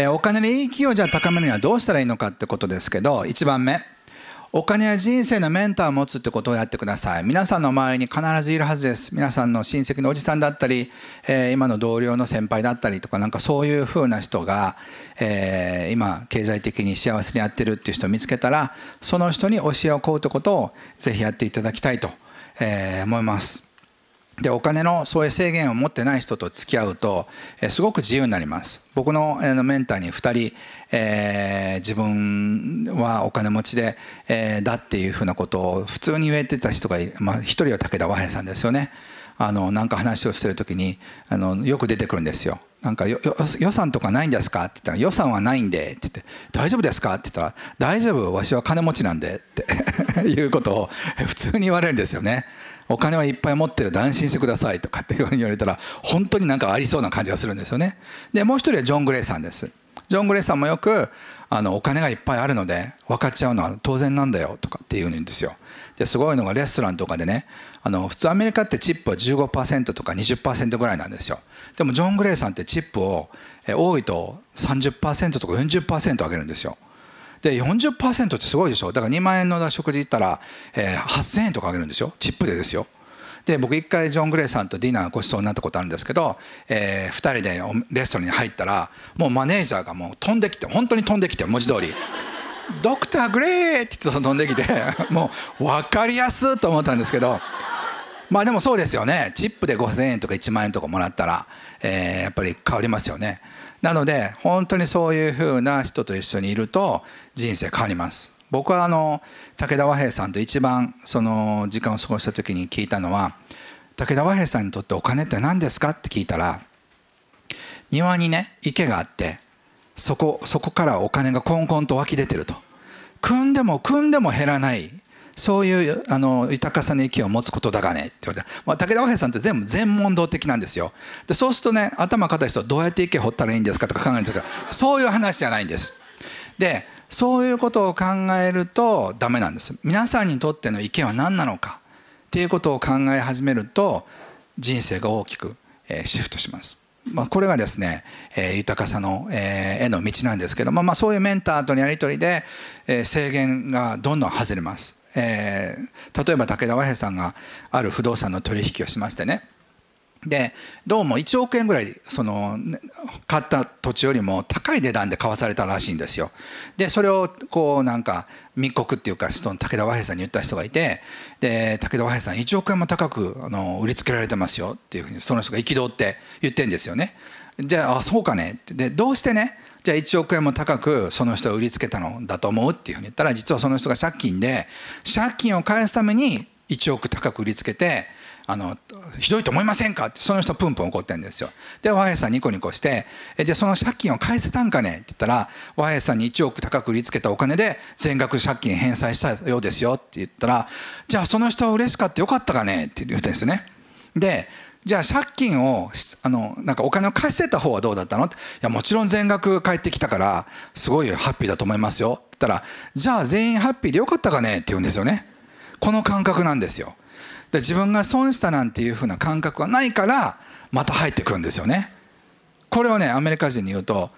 えお金の意義をじゃあ高めるにはどうしたらいいのかってことですけど1番目お金や人生のメンターを持つってことをやってください皆さんの周りに必ずいるはずです皆さんの親戚のおじさんだったり、えー、今の同僚の先輩だったりとかなんかそういうふうな人が、えー、今経済的に幸せにやってるっていう人を見つけたらその人に教えを請うってことを是非やっていただきたいと、えー、思いますでお金のそういう制限を持ってない人と付き合うと、えすごく自由になります僕の、メンターに2人、えー、自分はお金持ちで、えー、だっていうふうなことを普通に言えてた人が、まあ、1人は武田和平さんですよねあのなんか話をしてる時にあのよく出てくるんですよなんか予算とかないんですか?」って言ったら「予算はないんで」って言って「大丈夫ですか?」って言ったら「大丈夫わしは金持ちなんで」って いうことを普通に言われるんですよね。お金はいっぱい持ってる安心してくださいとかっていうふうに言われたら本当になんかありそうな感じがするんですよねでもう一人はジョン・グレイさんですジョン・グレイさんもよくあのお金がいっぱいあるので分かっちゃうのは当然なんだよとかっていうんですよですごいのがレストランとかでねあの普通アメリカってチップは15%とか20%ぐらいなんですよでもジョン・グレイさんってチップを多いと30%とか40%上げるんですよで40%ってすごいでしょだから2万円の食事行ったら、えー、8000円とかあげるんですよチップでですよで僕一回ジョン・グレイさんとディナーごちそうになったことあるんですけど、えー、2人でレストランに入ったらもうマネージャーがもう飛んできて本当に飛んできて文字通り。ドクターグレイ!」って言って飛んできて もう分かりやすいと思ったんですけどまあでもそうですよねチップで5,000円とか1万円とかもらったら、えー、やっぱり変わりますよねなので本当にそういうふうな人と一緒にいると人生変わります僕はあの武田和平さんと一番その時間を過ごした時に聞いたのは武田和平さんにとってお金って何ですかって聞いたら庭にね池があってそこそこからお金がこんこんと湧き出てると汲んでも汲んでも減らないそういうあの豊かさの意見を持つことだがねって言われまあ、武田和平さんって全部全問答的なんですよでそうするとね頭固い人どうやって意見掘ったらいいんですかとか考えるんですけどそういう話じゃないんですでそういうことを考えるとダメなんです皆さんにとっての意見は何なのかっていうことを考え始めると人生が大きくシフトします。まあ、これがですね、え豊かさの、えへの道なんですけども、まあ、そういうメンターとのやり取りで、え制限がどんどん外れます。えー、例えば武田和平さんがある不動産の取引をしましてねでどうも1億円ぐらいその、買った土地よりも高い値段で買わされたらしいんですよ。でそれをこうなんか密告っていうかその武田和平さんに言った人がいてで武田和平さん1億円も高くあの売りつけられてますよっていうふうにその人が憤って言ってんですよね。じゃああそうかねでどうしてねじゃあ1億円も高くその人を売りつけたのだと思うっていうふうに言ったら実はその人が借金で借金を返すために1億高く売りつけてあのひどいと思いませんかってその人プンプン怒ってるんですよで和平さんニコニコしてえ「じゃあその借金を返せたんかね?」って言ったら和平さんに1億高く売りつけたお金で全額借金返済したようですよって言ったら「じゃあその人は嬉しかったよかったかね?」って言うんですね。でじゃあ借金をあのなんかお金を貸してた方はどうだったのっていやもちろん全額返ってきたからすごいハッピーだと思いますよって言ったらじゃあ全員ハッピーでよかったかねって言うんですよねこの感覚なんですよで自分が損したなんていうふうな感覚がないからまた入ってくるんですよねこれをねアメリカ人に言うと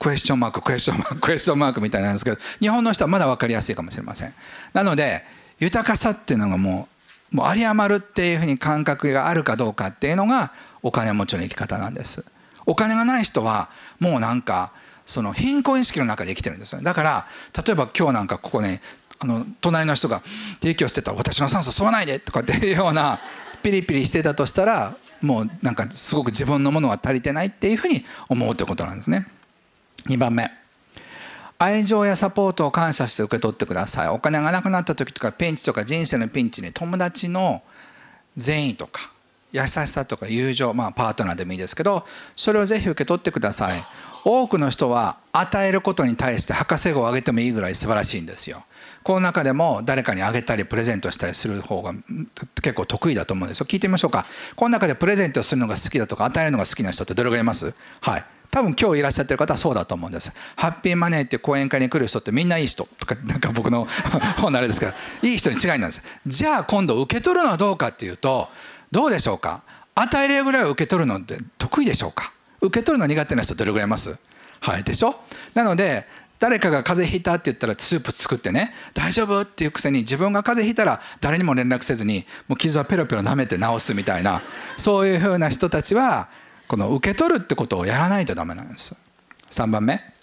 クエスチョンマーククエスチョンマーククエスチョンマークみたいなんですけど日本の人はまだ分かりやすいかもしれませんなので豊かさっていうのがもうもう有り余るっていうふうに感覚があるかどうかっていうのがお金持ちの生き方なんですお金がない人はもうなんかその貧困意識の中で生きてるんですよだから例えば今日なんかここねあの隣の人が提供してたら「私の酸素吸わないで」とかっていうようなピリピリしてたとしたらもうなんかすごく自分のものは足りてないっていうふうに思うってことなんですね。2番目愛情やサポートを感謝して受け取ってくださいお金がなくなった時とかピンチとか人生のピンチに友達の善意とか優しさとか友情まあパートナーでもいいですけどそれをぜひ受け取ってください多くの人は与えることに対して博士号をあげてもいいぐらい素晴らしいんですよこの中でも誰かにあげたりプレゼントしたりする方が結構得意だと思うんですよ聞いてみましょうかこの中でプレゼントするのが好きだとか与えるのが好きな人ってどれぐらいいますはい多分今日いらっしゃってる方はそうだと思うんです。ハッピーマネーっていう講演会に来る人ってみんないい人とか、なんか僕の 本のあれですけど、いい人に違いなんです。じゃあ今度受け取るのはどうかっていうと、どうでしょうか与えるぐらい受け取るのって得意でしょうか受け取るの苦手な人どれぐらいいますはいでしょなので誰かが風邪ひいたって言ったらスープ作ってね大丈夫っていうくせに自分が風邪ひいたら誰にも連絡せずにもう傷はペロペロ舐めて治すみたいなそういうふうな人たちはこの受け取るってことをやらないとダメなんです3番目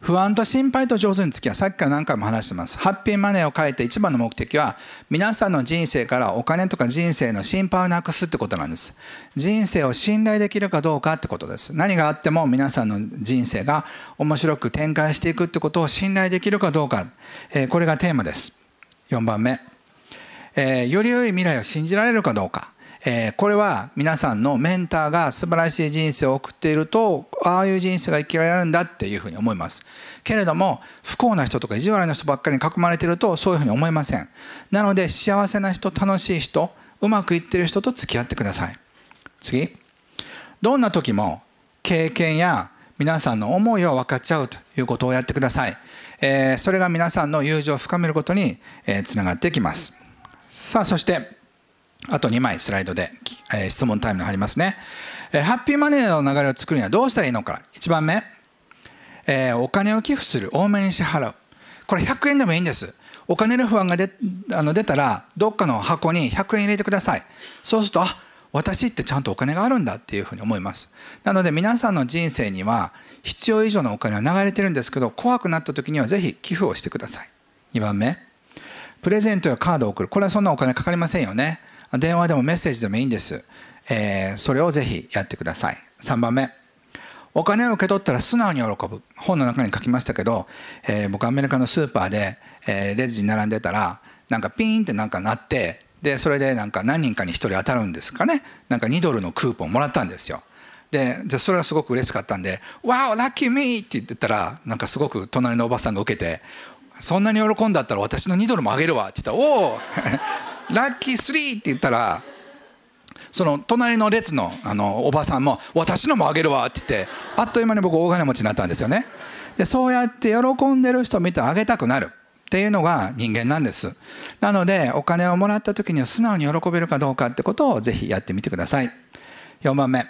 不安と心配と上手に付きはさっきから何回も話してます。ハッピーマネーを書いて一番の目的は、皆さんの人生からお金とか人生の心配をなくすってことなんです。人生を信頼できるかどうかってことです。何があっても皆さんの人生が面白く展開していくってことを信頼できるかどうか。えー、これがテーマです。4番目、えー、より良い未来を信じられるかどうか。えこれは皆さんのメンターが素晴らしい人生を送っているとああいう人生が生きられるんだっていうふうに思いますけれども不幸な人とか意地悪な人ばっかりに囲まれてるとそういうふうに思いませんなので幸せな人楽しい人うまくいってる人と付き合ってください次どんな時も経験や皆さんの思いを分かち合うということをやってください、えー、それが皆さんの友情を深めることに、えー、つながってきますさあそしてあと2枚スライドで、えー、質問タイムに入りますね、えー、ハッピーマネーの流れを作るにはどうしたらいいのか1番目、えー、お金を寄付する多めに支払うこれ100円でもいいんですお金の不安がであの出たらどっかの箱に100円入れてくださいそうするとあ私ってちゃんとお金があるんだっていうふうに思いますなので皆さんの人生には必要以上のお金は流れてるんですけど怖くなった時にはぜひ寄付をしてください2番目プレゼントやカードを送るこれはそんなお金かかりませんよね電話でもメッセージでもいいんです、えー、それをぜひやってください3番目お金を受け取ったら素直に喜ぶ本の中に書きましたけど、えー、僕アメリカのスーパーで、えー、レジに並んでたらなんかピーンってなんか鳴ってでそれでなんか何人かに1人当たるんですかねなんか2ドルのクーポンもらったんですよでそれはすごく嬉しかったんで「わおラッキーミー!」って言ってたらなんかすごく隣のおばさんが受けて「そんなに喜んだったら私の2ドルもあげるわ」って言ったら「おおラッキー3って言ったらその隣の列のあのおばさんも「私のもあげるわ」って言ってあっという間に僕大金持ちになったんですよねでそうやって喜んでる人を見てあげたくなるっていうのが人間なんですなのでお金をもらった時には素直に喜べるかどうかってことをぜひやってみてください4番目、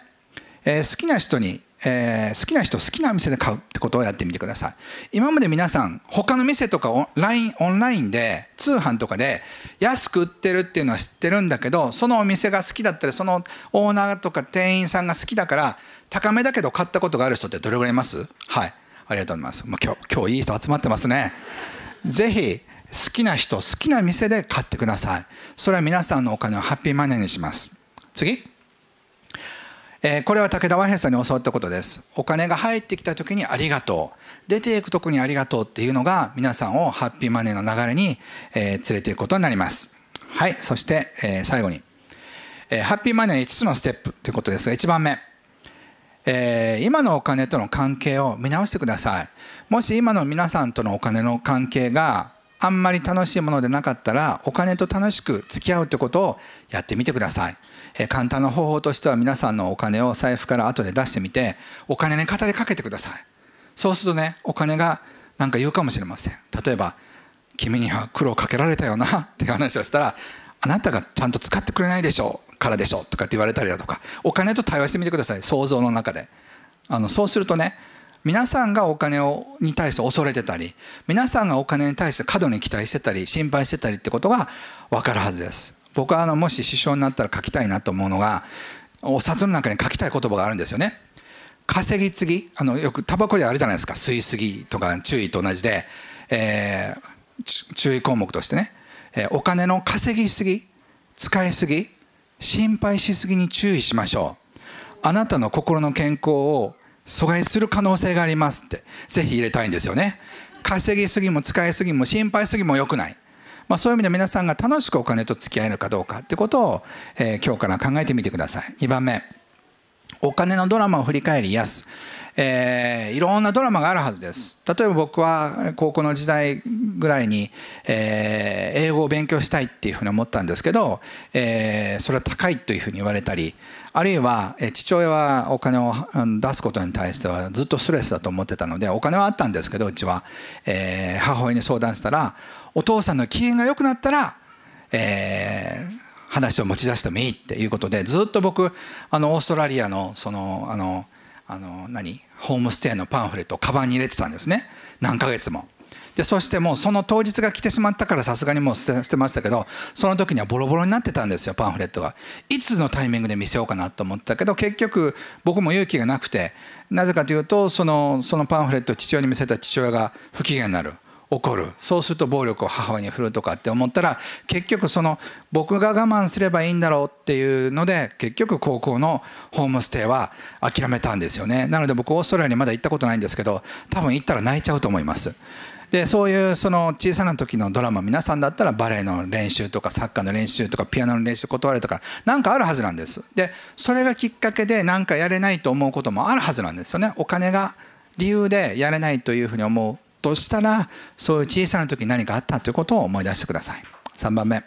えー、好きな人にえー、好きな人好きな店で買うってことをやってみてください今まで皆さん他の店とかオンラインオンラインで通販とかで安く売ってるっていうのは知ってるんだけどそのお店が好きだったりそのオーナーとか店員さんが好きだから高めだけど買ったことがある人ってどれぐらいいますはいありがとうございます、もう今日今日いい人集まってますね是非好きな人好きな店で買ってくださいそれは皆さんのお金をハッピーマネーにします次えこれは武田和平さんに教わったことですお金が入ってきた時にありがとう出ていくとこにありがとうっていうのが皆さんをハッピーマネーの流れに、え連れていくことになりますはいそして、え最後に、えハッピーマネー5つのステップということですが1番目え今のお金との関係を見直してくださいもし今の皆さんとのお金の関係があんまり楽しいものでなかったらお金と楽しく付き合うってことをやってみてください簡単な方法としては皆さんのお金を財布から後で出してみてお金に語りかけてくださいそうするとねお金が何か言うかもしれません例えば「君には苦労かけられたよな」っていう話をしたら「あなたがちゃんと使ってくれないでしょうからでしょ」とかって言われたりだとかお金と対話してみてください想像の中であのそうするとね皆さんがお金をに対して恐れてたり皆さんがお金に対して過度に期待してたり心配してたりってことが分かるはずです僕はあのもし師匠になったら書きたいなと思うのがお札の中に書きたい言葉があるんですよね。稼ぎすぎあのよくタバコであるじゃないですか吸いすぎとか注意と同じで、えー、注意項目としてね、えー、お金の稼ぎすぎ使いすぎ心配しすぎに注意しましょうあなたの心の健康を阻害する可能性がありますってぜひ入れたいんですよね稼ぎすぎも使いすぎも心配すぎも良くないまあ、そういう意味で皆さんが楽しくお金と付き合えるかどうかってことを、えー、今日から考えてみてください2番目お金のドラマを振り返りやすえー、いろんなドラマがあるはずです例えば僕は高校の時代ぐらいに、えー、英語を勉強したいっていうふうに思ったんですけど、えー、それは高いというふうに言われたりあるいは、え父親はお金を出すことに対してはずっとストレスだと思ってたのでお金はあったんですけどうちは、え母親に相談したらお父さんの機嫌が良くなったら、えー、話を持ち出してもいいっていうことでずっと僕あのオーストラリアのそのあのあの何ホームステイのパンフレットをカバンに入れてたんですね何ヶ月も。でそしてもうその当日が来てしまったからさすがにもう捨てましたけどその時にはボロボロになってたんですよパンフレットがいつのタイミングで見せようかなと思ったけど結局僕も勇気がなくてなぜかというとそのそのパンフレットを父親に見せた父親が不機嫌になる怒るそうすると暴力を母親に振るとかって思ったら結局その僕が我慢すればいいんだろうっていうので結局高校のホームステイは諦めたんですよねなので僕オーストラリアにまだ行ったことないんですけど多分行ったら泣いちゃうと思います。でそういうその小さな時のドラマ皆さんだったらバレエの練習とかサッカーの練習とかピアノの練習断るとか何かあるはずなんですでそれがきっかけで何かやれないと思うこともあるはずなんですよねお金が理由でやれないというふうに思うとしたらそういう小さな時に何かあったということを思い出してください3番目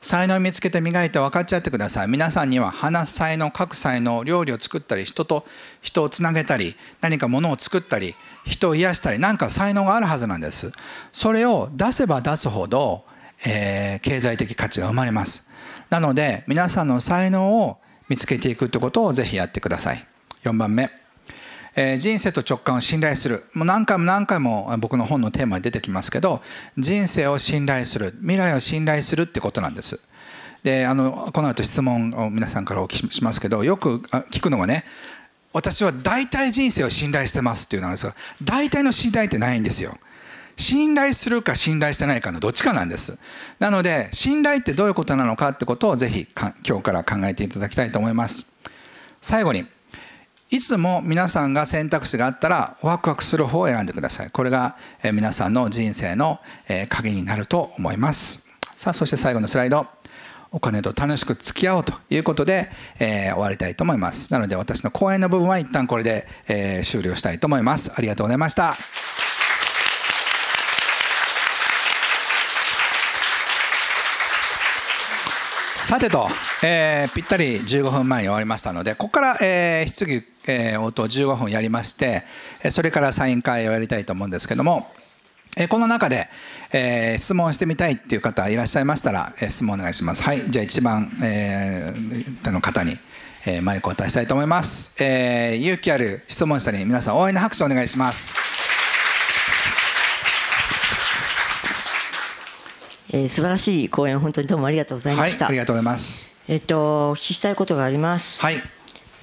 才能を見つけて磨いて分かっちゃってください皆さんには話す才能書く才能料理を作ったり人と人をつなげたり何か物を作ったり人を癒したり何か才能があるはずなんですそれを出せば出すほど、えー、経済的価値が生まれますなので皆さんの才能を見つけていくってことをぜひやってください4番目え人生と直感を信頼するもう何回も何回も僕の本のテーマに出てきますけど人生を信頼する未来を信頼するってことなんです。であのこの後質問を皆さんからお聞きしますけどよく聞くのがね私は大体人生を信頼してますっていうのなんですが大体の信頼ってないんですよ。信頼するか信頼してないかのどっちかなんです。なので信頼ってどういうことなのかってことをぜひ今日から考えていただきたいと思います。最後にいつも皆さんが選択肢があったらワクワクする方を選んでくださいこれが皆さんの人生の鍵になると思いますさあそして最後のスライドお金と楽しく付き合おうということで、えー、終わりたいと思いますなので私の講演の部分は一旦これで、えー、終了したいと思いますありがとうございましたさてと、えー、ぴったり15分前に終わりましたので、ここから、えー、質疑え応答15分やりまして、それからサイン会をやりたいと思うんですけども、えこの中で、え質問してみたいっていう方いらっしゃいましたら、え質問お願いします。はい、じゃあ一番、えの方に、えマイクを渡したいと思います。え勇気ある質問者に皆さん応援の拍手お願いします。えー、素晴らしい講演本当にどうもありがとうございました。はい、ありがとうございます。えっ、と聞きたいことがあります。はい。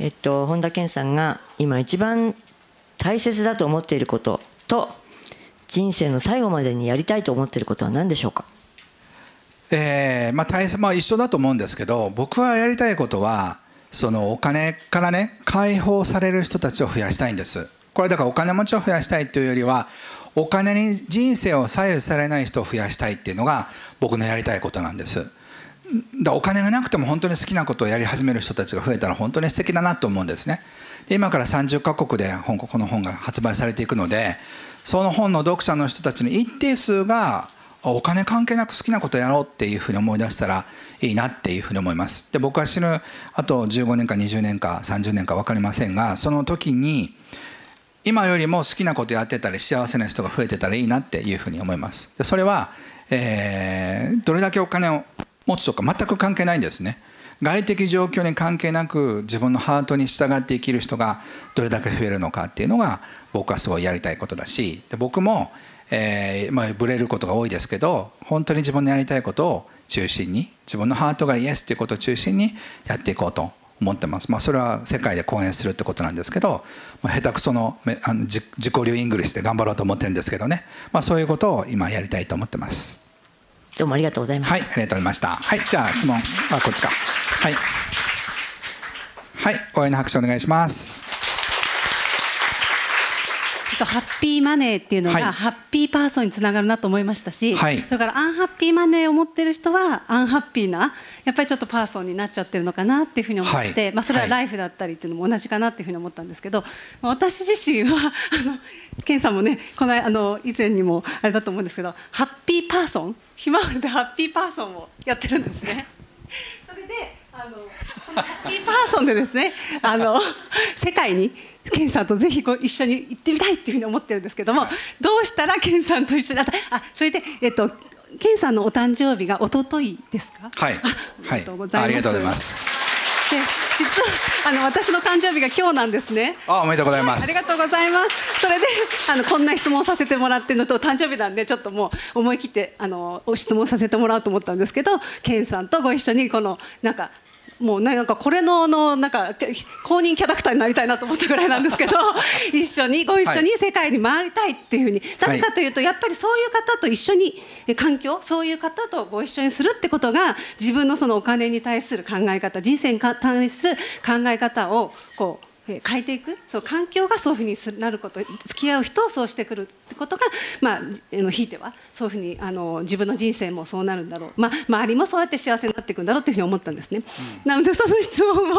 えっと、本田健さんが今一番大切だと思っていることと人生の最後までにやりたいと思っていることは何でしょうか、えーまあ大まあ、一緒だと思うんですけど僕はやりたいことはそのお金からね解放される人たちを増やしたいんですこれだからお金持ちを増やしたいというよりはお金に人生を左右されない人を増やしたいっていうのが僕のやりたいことなんです。だお金がなくても本当に好きなことをやり始める人たちが増えたら本当に素敵だなと思うんですね。で今から30カ国で本この本が発売されていくのでその本の読者の人たちの一定数がお金関係なく好きなことやろうっていうふうに思い出したらいいなっていうふうに思います。で僕は死ぬあと15年か20年か30年か分かりませんがその時に今よりも好きなことやってたり幸せな人が増えてたらいいなっていうふうに思います。でそれはえー、どれだけお金を持つとか全く関係ないんですね外的状況に関係なく自分のハートに従って生きる人がどれだけ増えるのかっていうのが僕はすごいやりたいことだしで僕も、えー、まあ、ブレることが多いですけど本当に自分のやりたいことを中心に自分のハートがイエスっていうことを中心にやっていこうと思ってます、まあ、それは世界で講演するってことなんですけど、まあ、下手くそのあの自己流イングリッシュで頑張ろうと思ってるんですけどね、まあ、そういうことを今やりたいと思ってます。どうもありがとうございました。はい、ありがとうございました。はい、じゃあ質問あ、こっちか。はい。はい、応援の拍手お願いします。っとハッピーマネーっていうのが、はい、ハッピーパーソンにつながるなと思いましたし、はい、それからアンハッピーマネーを持ってる人はアンハッピーなやっぱりちょっとパーソンになっちゃってるのかなっていうふうに思って、はい、まあ、それはライフだったりっていうのも同じかなっていうふうに思ったんですけど、私自身はあのケンさんもねこのあの以前にもあれだと思うんですけどハッピーパーソンひまわりでハッピーパーソンをやってるんですね。それであのハッピーパーソンでですねあの世界に健さんとぜひこう一緒に行ってみたいっていうふうに思ってるんですけども、どうしたら健さんと一緒にあそれで、えっと、健さんのお誕生日が一昨日ですかはいありがとうございます、で実はあの私の誕生日が今日なんですねあおめでとうございます、はい、ありがとうございますそれであのこんな質問させてもらってのと誕生日なんでちょっともう思い切ってあの質問させてもらおうと思ったんですけど健さんとご一緒にこのなんかもうねなんかこれののなんか公認キャラクターになりたいなと思ったぐらいなんですけど 一緒にご一緒に世界に回りたいっていうふうに、はい、なぜかというとやっぱりそういう方と一緒に環境そういう方とご一緒にするってことが自分のそのお金に対する考え方人生に対する考え方をこう変えていくそう環境がそういうふうになること付き合う人をそうしてくるってことが、まあ、ひいてはそういうふうにあの自分の人生もそうなるんだろう、まあ、周りもそうやって幸せになっていくんだろうというふうに思ったんですね、うん、なのでその質問を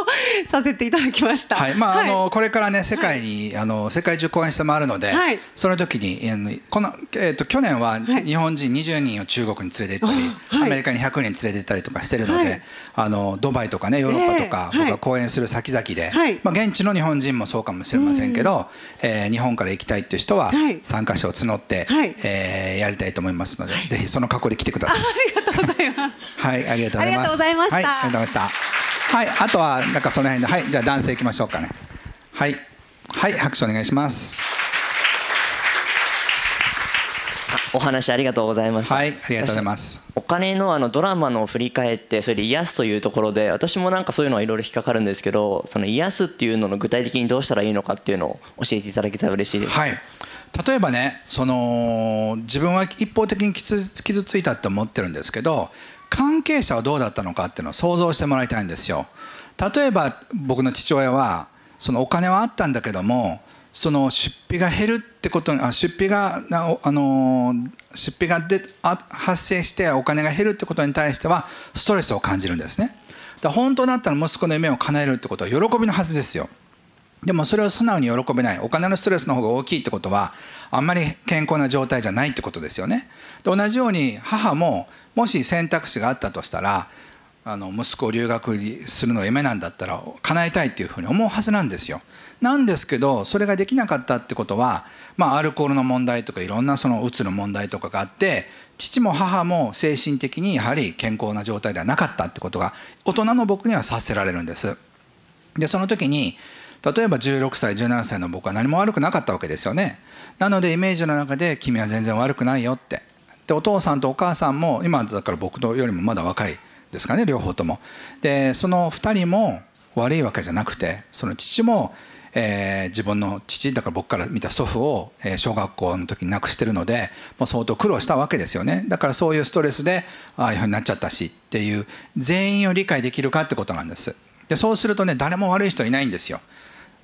させていただきました、まあ、あのこれからね世界に、はい、あの世界中公演して回るので、はい、その時にこの、えーと、去年は日本人20人を中国に連れて行ったり、アメリカに100人連れて行ったりとかしてるので、あのドバイとかねヨーロッパとか、えー、僕が公演する先々で、まあ、現地の日本人もそうかもしれませんけど、えー、日本から行きたいっていう人は参加者を募って、はい、えー、やりたいと思いますので、はい、ぜひその格好で来てください。ありがとうございます。はい、ありがとうございます。ありがとうございました。はい、ありがとうございました。はい、あとはなんかその辺で、はい、じゃあ男性行きましょうかね。はい、はい、拍手お願いします。お話ありがとうございました。はい、ありがとうございます。お金のあのドラマの振り返ってそれで癒すというところで私もなんかそういうのはいろいろ引っかかるんですけどその癒すっていうのの具体的にどうしたらいいのかっていうのを教えていただけたら嬉しいです。はい例えばねその自分は一方的に傷傷ついたって思ってるんですけど関係者はどうだったのかっていうのを想像してもらいたいんですよ。例えば僕の父親はそのお金はあったんだけどもその出費が減るってことあ出費があの出費がであ発生してお金が減るってことに対してはストレスを感じるんですねだ本当だったら息子の夢を叶えるってことは喜びのはずですよでもそれを素直に喜べないお金のストレスの方が大きいってことはあんまり健康な状態じゃないってことですよねで同じように母ももし選択肢があったとしたらあの息子を留学するのが夢なんだったら叶えたいっていうふうに思うはずなんですよなんですけどそれができなかったってことは、まあ、アルコールの問題とかいろんなそのうつの問題とかがあって父も母も精神的にやはり健康な状態ではなかったってことが大人の僕にはさせられるんです。でその時に例えば16歳17歳の僕は何も悪くなかったわけですよねなのでイメージの中で「君は全然悪くないよ」ってでお父さんとお母さんも今だから僕よりもまだ若いですかね両方ともでその2人も悪いわけじゃなくてその父もえー、自分の父だから僕から見た祖父を小学校の時に亡くしてるのでもう相当苦労したわけですよねだからそういうストレスでああいうふうになっちゃったしっていう全員を理解できるかってことなんですでそうするとね誰も悪い人いないんですよ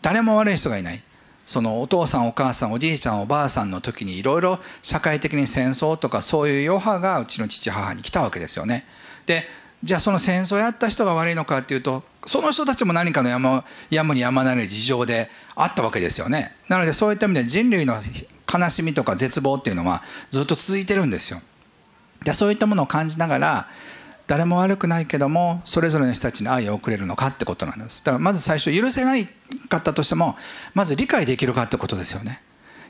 誰も悪い人がいないそのお父さんお母さんおじいちゃんおばあさんの時にいろいろ社会的に戦争とかそういう余波がうちの父母に来たわけですよねでじゃあその戦争やった人が悪いのかっていうとその人たちも何かの山やむにやまない事情であったわけですよねなのでそういった意味で人類の悲しみとか絶望っていうのはずっと続いてるんですよでそういったものを感じながら誰も悪くないけどもそれぞれの人たちに愛を送れるのかってことなんですだからまず最初許せないかったとしてもまず理解できるかってことですよね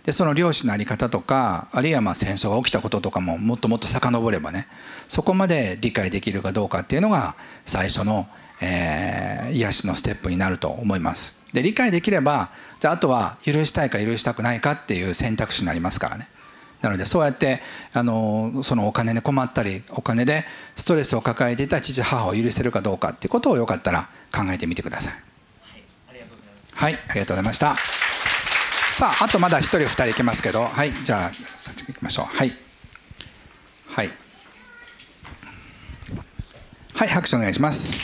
でその漁師の在り方とかあるいはま戦争が起きたこととかももっともっと遡ればねそこまで理解できるかどうかっていうのが最初の、えー、癒しのステップになると思います。で理解できればじゃああとは許したいか許したくないかっていう選択肢になりますからね。なのでそうやってあのそのお金で困ったりお金でストレスを抱えていた父母を許せるかどうかっていうことをよかったら考えてみてください。はい、ありがとうございました。さああとまだ1人2人いけますけどはいじゃあっ速いきましょうはいはいはい拍手お願いします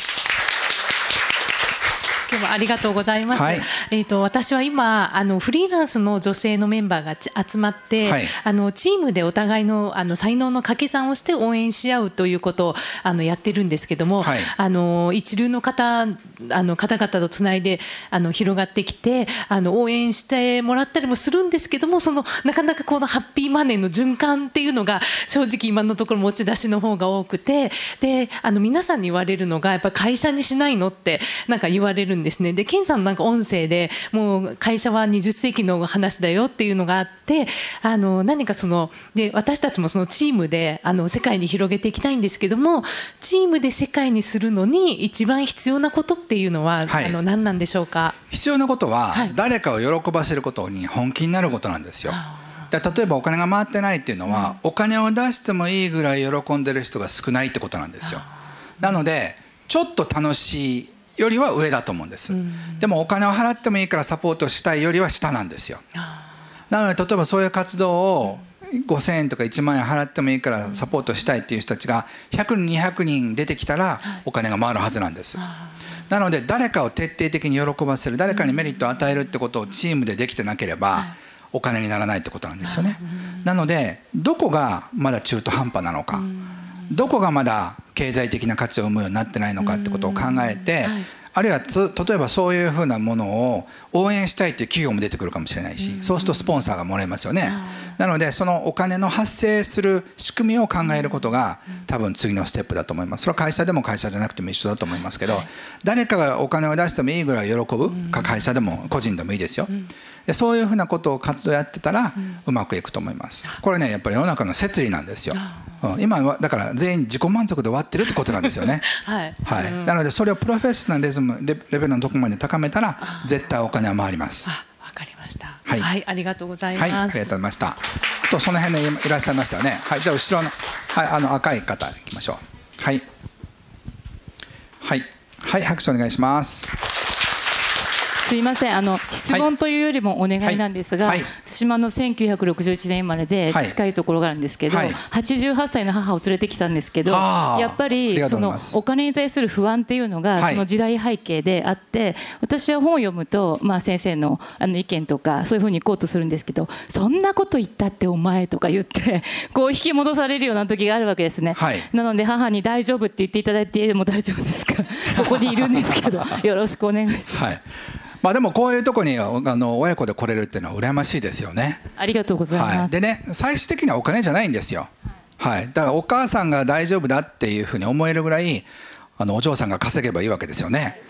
今日はありがとうございます、はい、えーと、と私は今あのフリーランスの女性のメンバーが集まって、はい、あのチームでお互いのあの才能の掛け算をして応援し合うということをあのやってるんですけども、はい、あの一流の方あの方々とつないであの広がってきてあの応援してもらったりもするんですけどもそのなかなかこのハッピーマネーの循環っていうのが正直今のところ持ち出しの方が多くてであの皆さんに言われるのがやっぱ会社にしないのってなんか言われるんですね。でケンさんのなんか音声でもう会社は20世紀の話だよっていうのがあってあの何かそので私たちもそのチームであの世界に広げていきたいんですけどもチームで世界にするのに一番必要なことってっていうのは、はい、あの何なんでしょうか必要なことは、はい、誰かを喜ばせることに本気になることなんですよ。で例えばお金が回ってないっていうのは、うん、お金を出してもいいぐらい喜んでる人が少ないってことなんですよ。なのでちょっと楽しいよりは上だと思うんです、うん、でもお金を払ってもいいからサポートしたいよりは下なんですよなので例えばそういう活動を5,000円とか1万円払ってもいいからサポートしたいっていう人たちが100人200人出てきたらお金が回るはずなんです、うんなので誰かを徹底的に喜ばせる誰かにメリットを与えるってことをチームでできてなければお金にならないってことなんですよね。なのでどこがまだ中途半端なのかどこがまだ経済的な価値を生むようになってないのかってことを考えてあるいは例えばそういうふうなものを応援したいっていう企業も出てくるかもしれないし、うん、そうするとスポンサーがもらえますよね、うん、なのでそのお金の発生する仕組みを考えることが多分次のステップだと思いますそれは会社でも会社じゃなくても一緒だと思いますけど、はい、誰かがお金を出してもいいぐらい喜ぶか会社でも個人でもいいですよ、でそういうふうなことを活動やってたらうまくいくと思います、これねやっぱり世の中の摂理なんですよ、うん、今はだから全員自己満足で終わってるってことなんですよね はい、はいなのでそれをプロフェッショナリズムレベルのとこまで高めたら絶対お金は回りますわかりました、はい、はい、ありがとうございます、はい、ありがとうございましたあとその辺で、いらっしゃいましたよねはいじゃあ後ろの,、はい、あの赤い方いきましょうはいはい、はい、拍手お願いしますすいませんあの質問というよりもお願いなんですが、はいはい、私もあの1961年生まれで近いところがあるんですけど、はい、88歳の母を連れてきたんですけど、やっぱりそのお金に対する不安っていうのがその時代背景であって、私は本を読むと、まあ、先生のあの意見とかそういうふうにいこうとするんですけどそんなこと言ったってお前とか言って こう引き戻されるような時があるわけですね。なので母に大丈夫って言っていただいて家でも大丈夫ですか ここにいるんですけどよろしくお願いします。まあ、でもこういうとこにあの親子で来れるっていうのは羨ましいですよね。ありがとうございます、はい、でね最終的にはお金じゃないんですよ、はい、だからお母さんが大丈夫だっていうふうに思えるぐらいあのお嬢さんが稼げばいいわけですよね。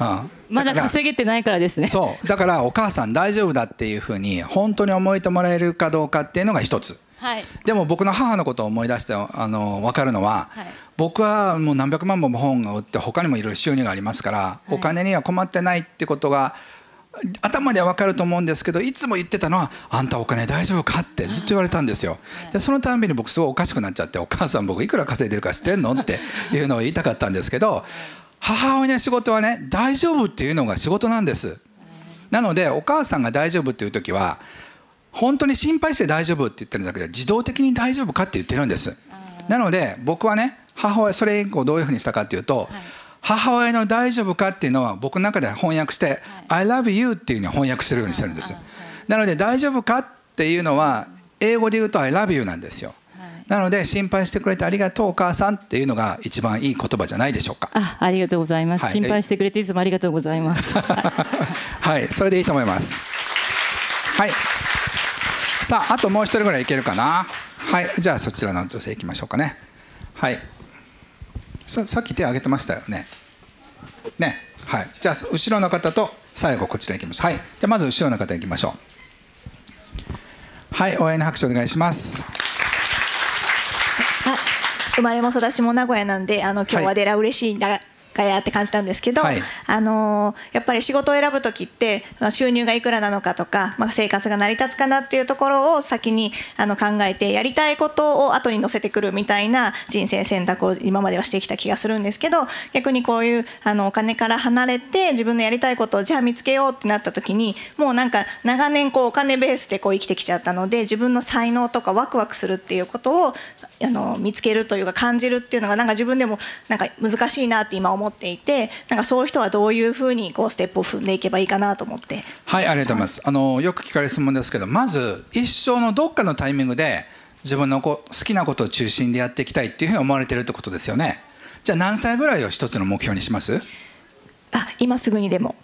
うん、まだ稼げてないからですね。そうだからお母さん大丈夫だっていうふうに本当に思えてもらえるかどうかっていうのが一つ。はい、でも僕の母のことを思い出してあの分かるのは、はい、僕はもう何百万本も本が売って他にもいろいろ収入がありますから、はい、お金には困ってないってことが頭では分かると思うんですけどいつも言ってたのは「あんたお金大丈夫か?」ってずっと言われたんですよ。でそのたんびに僕すごいおかしくなっちゃって「お母さん僕いくら稼いでるか知ってんの?」っていうのを言いたかったんですけど母親の仕事はね大丈夫っていうのが仕事なんです。なのでお母さんが大丈夫っていう時は本当に心配して大丈夫って言ってるんだけど自動的に大丈夫かって言ってるんですなので僕はね母親それ以降どういうふうにしたかっていうと、はい、母親の「大丈夫か?」っていうのは僕の中で翻訳して「はい、I love you」っていうふうに翻訳するようにしてるんです、はい、なので「大丈夫か?」っていうのは英語で言うと「I love you」なんですよなので心配してくれてありがとうお母さんっていうのが一番いい言葉じゃないでしょうかあありがとうございます、心配してくれていつもありがとうございますはいそれでいいと思いますはいさああともう1人ぐらいいけるかなはいじゃあそちらの女性いきましょうかねはいさっき手挙げてましたよねねはいじゃあ後ろの方と最後こちらいきましょうはいじゃあまず後ろの方いきましょうはい応援の拍手お願いします生まれも育ちも名古屋なんであの今日はデラ嬉しいんはいかやって感じたんですけど、はい、あのやっぱり仕事を選ぶ時って、まあ、収入がいくらなのかとか、まあ、生活が成り立つかなっていうところを先にあの考えてやりたいことを後に乗せてくるみたいな人生選択を今まではしてきた気がするんですけど逆にこういうあのお金から離れて自分のやりたいことをじゃあ見つけようってなった時にもうなんか長年こうお金ベースでこう生きてきちゃったので自分の才能とかワクワクするっていうことをあの見つけるというか感じるっていうのがなんか自分でもなんか難しいなって今思思っていてなんかそういう人はどういうふうにこうステップを踏んでいけばいいかなと思ってはいありがとうございますあのよく聞かれる質問ですけどまず一生のどっかのタイミングで自分のこ好きなことを中心でやっていきたいっていうふうに思われてるってことですよねじゃあ何歳ぐらいを一つの目標にしますあ今すぐにでも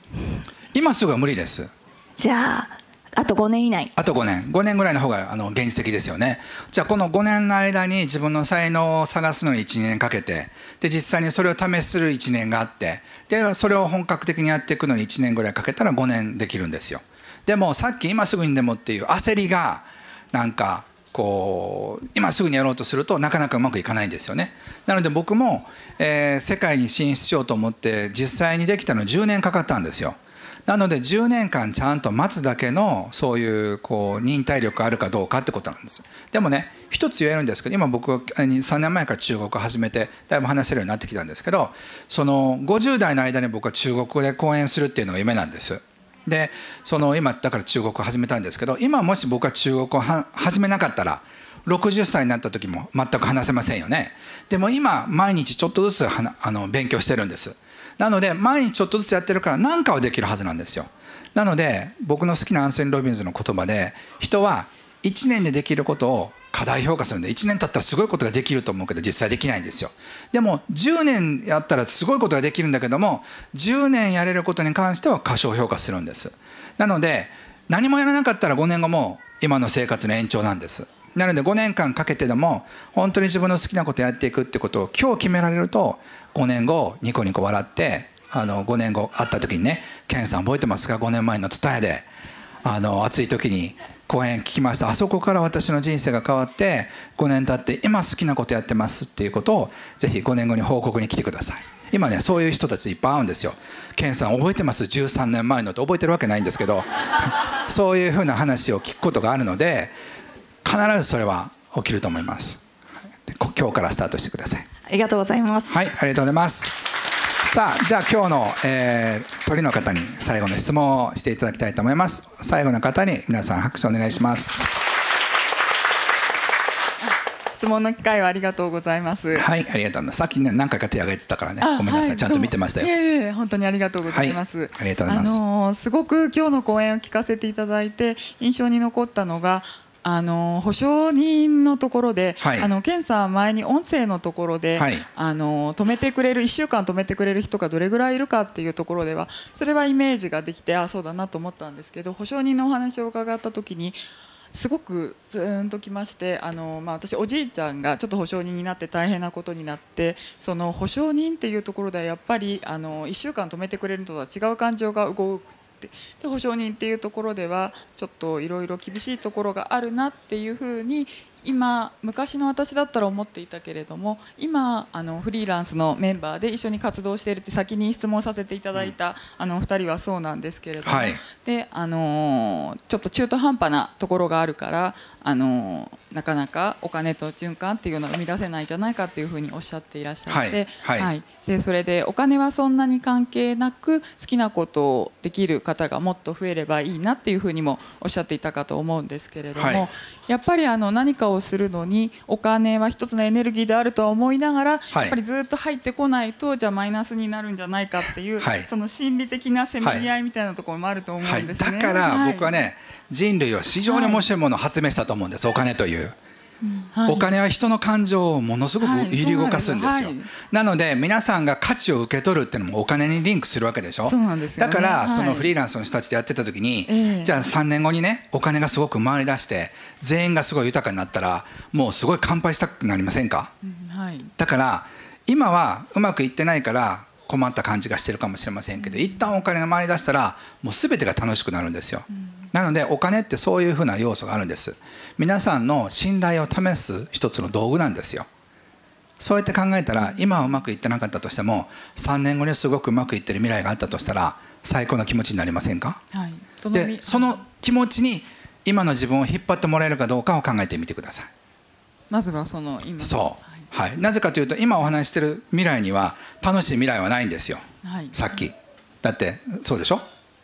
今すぐは無理ですじゃああと5年以内あと5年5年ぐらいの方があの現実的ですよねじゃあこの5年の間に自分の才能を探すのに1年かけてで実際にそれを試する1年があってでそれを本格的にやっていくのに1年ぐらいかけたら5年できるんですよでもさっき今すぐにでもっていう焦りがなんかこう今すぐにやろうとするとなかなかうまくいかないんですよねなので僕も、えー、世界に進出しようと思って実際にできたの10年かかったんですよなので10年間ちゃんと待つだけのそういうこう忍耐力あるかどうかってことなんですでもね一つ言えるんですけど今僕は3年前から中国を始めてだいぶ話せるようになってきたんですけどその50代の間に僕は中国で講演するっていうのが夢なんですでその今だから中国を始めたんですけど今もし僕は中国を始めなかったら60歳になった時も全く話せませんよねでも今毎日ちょっとずつあの勉強してるんですなので毎日ちょっとずつやってるからんかはできるはずなんですよなので僕の好きなアンセン・ロビンズの言葉で人は1年でできることを過大評価するんで1年経ったらすごいことができると思うけど実際できないんですよでも10年やったらすごいことができるんだけども10年やれることに関しては過小評価するんですなので何もやらなかったら5年後も今の生活の延長なんですなので5年間かけてでも本当に自分の好きなことやっていくってことを今日決められると5年後ニコニコ笑ってあの5年後会った時にねケンさん覚えてますか5年前の伝えであの暑い時に講演聞きましたあそこから私の人生が変わって5年経って今好きなことやってますっていうことをぜひ5年後に報告に来てください今ねそういう人たちいっぱい会うんですよケンさん覚えてます13年前のって覚えてるわけないんですけど そういうふうな話を聞くことがあるので必ずそれは起きると思います今日からスタートしてくださいありがとうございますはいありがとうございますさあじゃあ今日の、えー、鳥の方に最後の質問をしていただきたいと思います最後の方に皆さん拍手お願いします質問の機会はありがとうございます。はい、ありがとうございます。さっきね、何回か手挙げてたからね、ごめんなさい、はい、ちゃんと見てましたよ。えいえ、本当にありがとうございます。はい、ありがとうございます。あのー、すごく今日の講演を聞かせていただいて、印象に残ったのが。あの保証人のところで、はい、あの検査前に音声のところで、はい、あの止めてくれる1週間止めてくれる人がどれぐらいいるかっていうところではそれはイメージができてあそうだなと思ったんですけど保証人のお話を伺った時にすごくずんときましてあの、まあ、私おじいちゃんがちょっと保証人になって大変なことになってその保証人っていうところではやっぱりあの1週間止めてくれるのとは違う感情が動くってで保証人っていうところではちょっといろいろ厳しいところがあるなっていうふうに今昔の私だったら思っていたけれども今あのフリーランスのメンバーで一緒に活動しているって先に質問させていただいた、うん、あの2人はそうなんですけれども、はい、であのちょっと中途半端なところがあるからあのなかなかお金と循環っていうのを生み出せないんじゃないかっていうふうにおっしゃっていらっしゃって、はい、はいはい、でそれでお金はそんなに関係なく好きなことをできる方がもっと増えればいいなっていうふうにもおっしゃっていたかと思うんですけれども、はい、やっぱりあの何かをするのにお金は一つのエネルギーであるとは思いながら、やっぱりずっと入ってこないとじゃあマイナスになるんじゃないかっていう、その心理的なせめぎ合いみたいなところもあると思うんですね、だから僕はね、人類は非常に面白いものを発明したと思うんですお金という。お金は人の感情をものすごく揺り動かすんですよ、なので皆さんが価値を受け取るっていうのもお金にリンクするわけでしょだからそのフリーランスの人たちでやってた時に、じゃあ3年後にねお金がすごく回りだして全員がすごい豊かになったらもうすごい乾杯したくなりませんか、だから今はうまくいってないから困った感じがしてるかもしれませんけど一旦お金が回りだしたらもう全てが楽しくなるんですよ。なのでお金ってそういうふうな要素があるんです皆さんの信頼を試す一つの道具なんですよそうやって考えたら今はうまくいってなかったとしても3年後にすごくうまくいってる未来があったとしたら最高の気持ちになりませんか、はい、そでその気持ちに今の自分を引っ張ってもらえるかどうかを考えてみてくださいまずはその今そう、はい、はい、なぜかというと今お話してる未来には楽しい未来はないんですよ、はい、さっきだってそうでしょ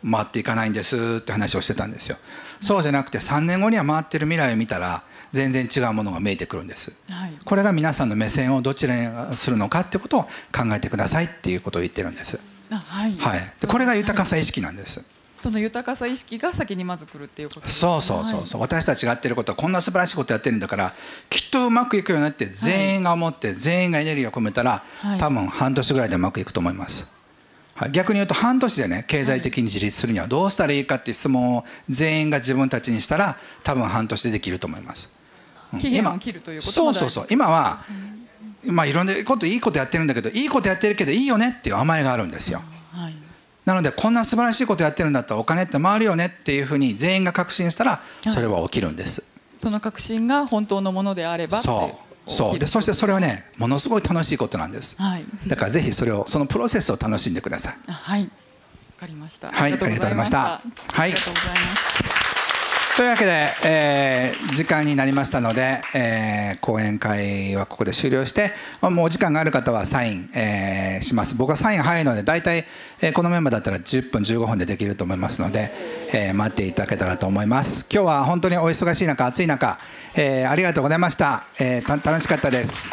回っていかないんですって話をしてたんですよ。そうじゃなくて3年後には回ってる未来を見たら全然違うものが見えてくるんです、はい、これが皆さんの目線をどちらにするのかってことを考えてくださいっていうことを言ってるんです、はい、はい、でこれが豊かさ意識なんです、はいその豊かさ意識が先にまず来るっていうこと、ね、そうそうそうそう、はい、私たちがやってることはこんな素晴らしいことやってるんだからきっとうまくいくようになって全員が思って、全員がエネルギーを込めたら、多分半年ぐらいでうまくいくと思います。逆に言うと半年でね経済的に自立するにはどうしたらいいかっていう質問を全員が自分たちにしたら多分半年でできると思います。期限を切るということそうそうそう今は、まあ、いろんなこといいことやってるんだけどいいことやってるけどいいよねっていう甘えがあるんですよ。はい、なのでこんな素晴らしいことやってるんだったらお金って回るよねっていうふうに全員が確信したらそれは起きるんです。はい、その確信が本当のものであればそうそうでそしてそれはねものすごい楽しいことなんです、はい、だからぜひそれをそのプロセスを楽しんでくださいはいわかりましたはいありがとうございましたはいありがとうございますというわけで、えー、時間になりましたので、えー、講演会はここで終了して、まあ、もうお時間がある方はサイン、えー、します僕はサイン早いので大体、えー、このメンバーだったら10分15分でできると思いますので、えー、待っていただけたらと思います今日は本当にお忙しい中暑い中、えー、ありがとうございました、えー、楽しかったです